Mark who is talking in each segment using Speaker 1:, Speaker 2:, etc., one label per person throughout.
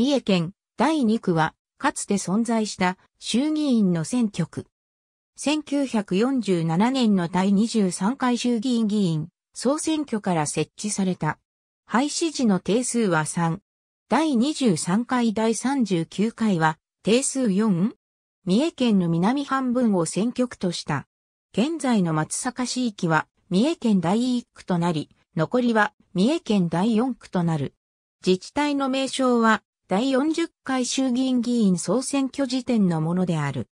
Speaker 1: 三重県第2区は、かつて存在した衆議院の選挙区。1947年の第23回衆議院議員総選挙から設置された。廃止時の定数は3。第23回第39回は定数 4? 三重県の南半分を選挙区とした。現在の松阪市域は三重県第1区となり、残りは三重県第4区となる。自治体の名称は第40回衆議院議員総選挙時点のものである。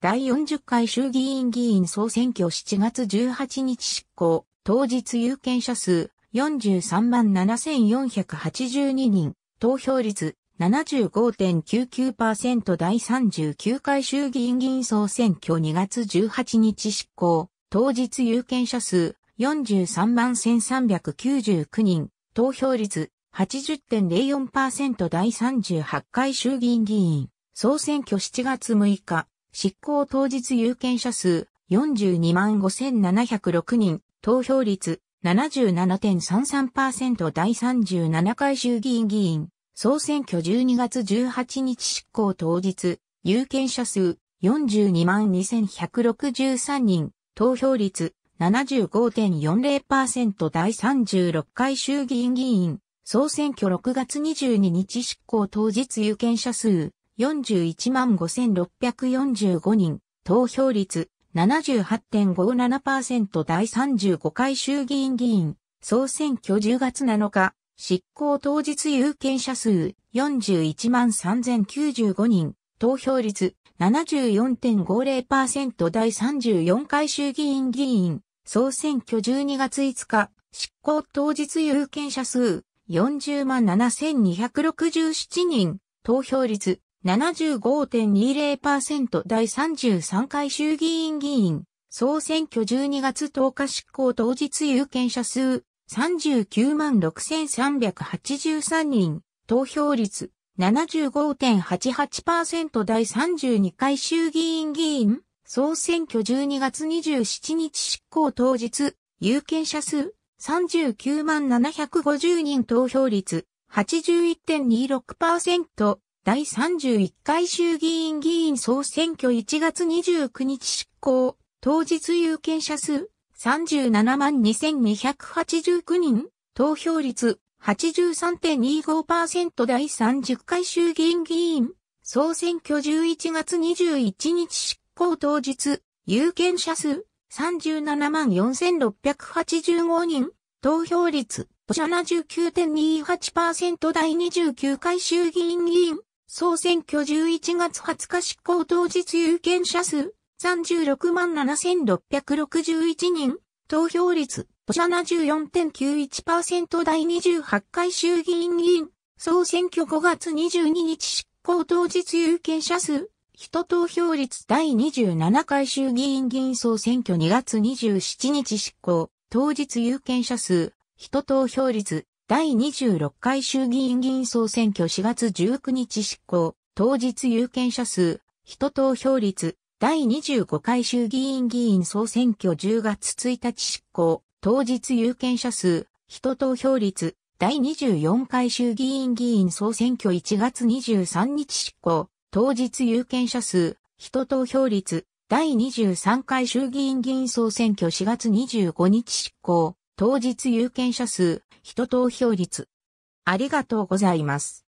Speaker 1: 第40回衆議院議員総選挙7月18日執行、当日有権者数43万7482人、投票率75.99%第39回衆議院議員総選挙2月18日執行、当日有権者数43万1399人、投票率80.04%第38回衆議院議員、総選挙7月6日、執行当日有権者数42 5706人、投票率77.33%第37回衆議院議員、総選挙12月18日執行当日、有権者数42 2163人、投票率75.40%第36回衆議院議員、総選挙6月22日執行当日有権者数41万5645人、投票率78.57%第35回衆議院議員、総選挙10月7日、執行当日有権者数41万3095人、投票率74.50%第34回衆議院議員、総選挙12月5日、執行当日有権者数40万7267人、投票率75.20%第33回衆議院議員、総選挙12月10日執行当日有権者数39万6383人、投票率75.88%第32回衆議院議員、総選挙12月27日執行当日、有権者数39万750人投票率81.26%第31回衆議院議員総選挙1月29日執行当日有権者数37万2289人投票率83.25%第30回衆議院議員総選挙11月21日執行当日有権者数37万4685人、投票率、79.28%第29回衆議院議員、総選挙11月20日執行当日有権者数、36万7661人、投票率、74.91%第28回衆議院議員、総選挙5月22日執行当日有権者数、人投票率第27回衆議院議員総選挙2月27日執行、当日有権者数、人投票率第26回衆議院議員総選挙4月19日執行、当日有権者数、人投票率第25回衆議院議員総選挙10月1日執行、当日有権者数、人投票率第24回衆議院議員総選挙1月23日執行、当日有権者数、人投票率、第23回衆議院議員総選挙4月25日執行、当日有権者数、人投票率。ありがとうございます。